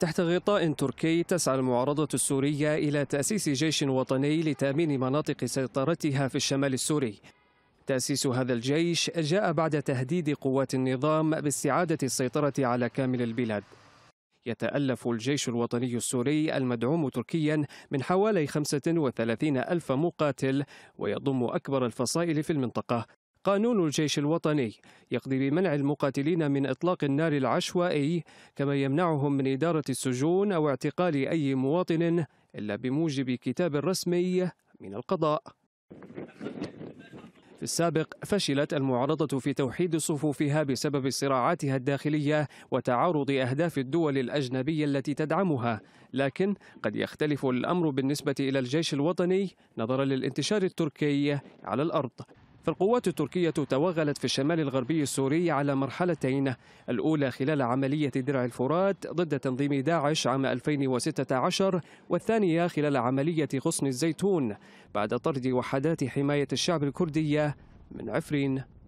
تحت غطاء تركي تسعى المعارضة السورية إلى تأسيس جيش وطني لتأمين مناطق سيطرتها في الشمال السوري تأسيس هذا الجيش جاء بعد تهديد قوات النظام باستعادة السيطرة على كامل البلاد يتألف الجيش الوطني السوري المدعوم تركيا من حوالي 35 ألف مقاتل ويضم أكبر الفصائل في المنطقة قانون الجيش الوطني يقضي بمنع المقاتلين من إطلاق النار العشوائي كما يمنعهم من إدارة السجون أو اعتقال أي مواطن إلا بموجب كتاب رسمي من القضاء في السابق فشلت المعارضة في توحيد صفوفها بسبب صراعاتها الداخلية وتعارض أهداف الدول الأجنبية التي تدعمها لكن قد يختلف الأمر بالنسبة إلى الجيش الوطني نظرا للانتشار التركي على الأرض فالقوات التركية توغلت في الشمال الغربي السوري على مرحلتين الأولى خلال عملية درع الفرات ضد تنظيم داعش عام 2016 والثانية خلال عملية غصن الزيتون بعد طرد وحدات حماية الشعب الكردية من عفرين